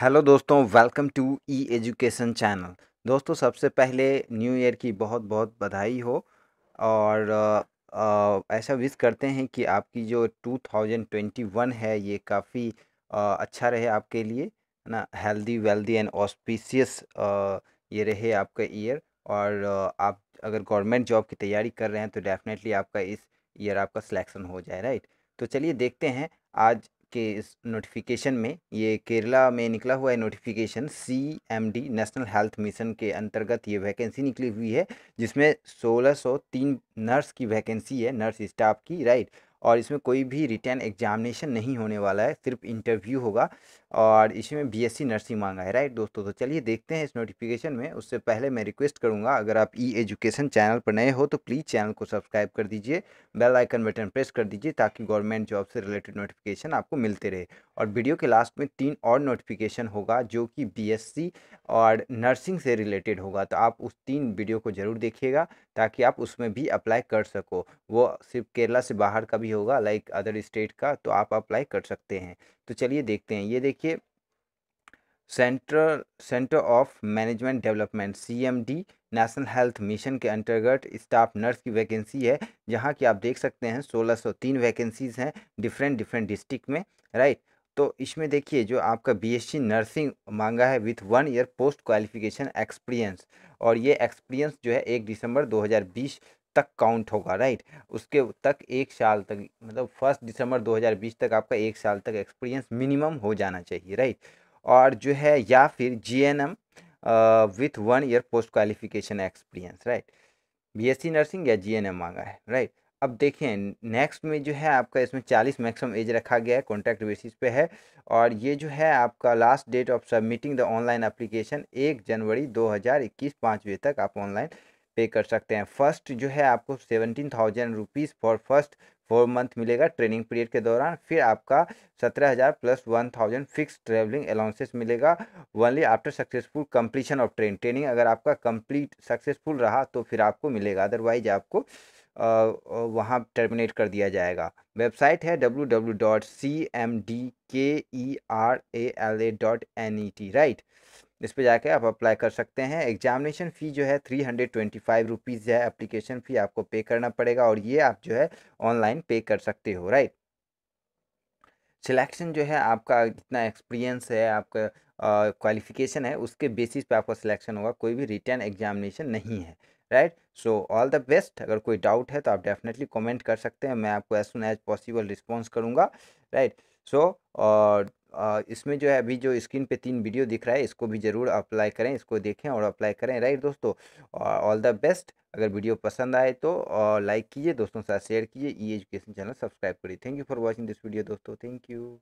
hello दोस्तों welcome to E education channel दोस्तों सबसे पहले न्यू ईयर की बहुत बहुत बधाई हो और आ, ऐसा विश करते हैं कि आपकी जो 2021 है ये काफ़ी अच्छा रहे आपके लिए ना हेल्दी वेल्दी एंड ऑस्पिशियस ये रहे आपका ईयर और आप अगर गवर्नमेंट जॉब की तैयारी कर रहे हैं तो डेफिनेटली आपका इस ईयर आपका सिलेक्शन हो जाए राइट तो चलिए देखते हैं आज के इस नोटिफिकेशन में ये केरला में निकला हुआ है notification C M D National Health Mission के अंतर्गत ये वैकेंसी निकली हुई है जिसमें सोलह सौ तीन नर्स की वैकेंसी है नर्स स्टाफ की राइट और इसमें कोई भी रिटर्न एग्जामिनेशन नहीं होने वाला है सिर्फ इंटरव्यू होगा और इसमें बीएससी नर्सिंग मांगा है राइट दोस्तों तो चलिए देखते हैं इस नोटिफिकेशन में उससे पहले मैं रिक्वेस्ट करूँगा अगर आप ई एजुकेशन चैनल पर नए हो तो प्लीज़ चैनल को सब्सक्राइब कर दीजिए बेल आइकन बटन प्रेस कर दीजिए ताकि गवर्नमेंट जॉब से रिलेटेड नोटिफिकेशन आपको मिलते रहे और वीडियो के लास्ट में तीन और नोटिफिकेशन होगा जो कि बी और नर्सिंग से रिलेटेड होगा तो आप उस तीन वीडियो को ज़रूर देखिएगा ताकि आप उसमें भी अप्लाई कर सको वो सिर्फ केरला से बाहर का भी होगा लाइक अदर स्टेट का तो आप अप्लाई कर सकते हैं तो चलिए देखते हैं ये देखिए Central Centre of Management Development CMD National Health Mission के अंतर्गत स्टाफ नर्स की वैकेंसी है जहाँ की आप देख सकते हैं 1603 वैकेंसीज़ हैं डिफरेंट डिफरेंट डिस्ट्रिक्ट में राइट तो इसमें देखिए जो आपका बीएससी नर्सिंग मांगा है with one year post qualification experience और ये एक्सपीरियंस जो है एक दिसंबर 2020 तक काउंट होगा राइट उसके तक एक साल तक मतलब फर्स्ट दिसंबर 2020 तक आपका एक साल तक एक्सपीरियंस मिनिमम हो जाना चाहिए राइट और जो है या फिर G N M with one year post qualification experience right B S C nursing या जी एन एम मांगा है राइट अब देखें नेक्स्ट में जो है आपका इसमें चालीस मैक्सिमम एज रखा गया है कॉन्ट्रैक्ट बेसिस पे है और ये जो है आपका last date of submitting the online application एक जनवरी 2021 हज़ार इक्कीस तक आप ऑनलाइन पे कर सकते हैं फर्स्ट जो है आपको seventeen thousand rupees for first four month मिलेगा ट्रेनिंग पीरियड के दौरान फिर आपका सत्रह हज़ार plus one thousand fix travelling allowances मिलेगा only after successful completion of train training अगर आपका कंप्लीट सक्सेसफुल रहा तो फिर आपको मिलेगा अदरवाइज आपको वहाँ टर्मिनेट कर दिया जाएगा वेबसाइट है W W dot C M D K E R A L A dot N E T right इस पर जाके आप अप्लाई कर सकते हैं एग्जामिनेशन फ़ी जो है three hundred twenty five rupees है अप्लीकेशन फ़ी आपको पे करना पड़ेगा और ये आप जो है ऑनलाइन पे कर सकते हो राइट सिलेक्शन जो है आपका जितना एक्सपीरियंस है आपका क्वालिफिकेशन है उसके बेसिस पे आपका सिलेक्शन होगा कोई भी रिटर्न एग्जामिनेशन नहीं है right so all the best अगर कोई डाउट है तो आप डेफिनेटली कमेंट कर सकते हैं मैं आपको as soon as possible response करूँगा राइट सो और इसमें जो है अभी जो स्क्रीन पे तीन वीडियो दिख रहा है इसको भी ज़रूर अप्लाई करें इसको देखें और अप्लाई करें राइट दोस्तों और ऑल द बेस्ट अगर वीडियो पसंद आए तो लाइक कीजिए दोस्तों के साथ शेयर कीजिए ई एजुकेशन चैनल सब्सक्राइब करिए thank you for watching this video दोस्तों थैंक यू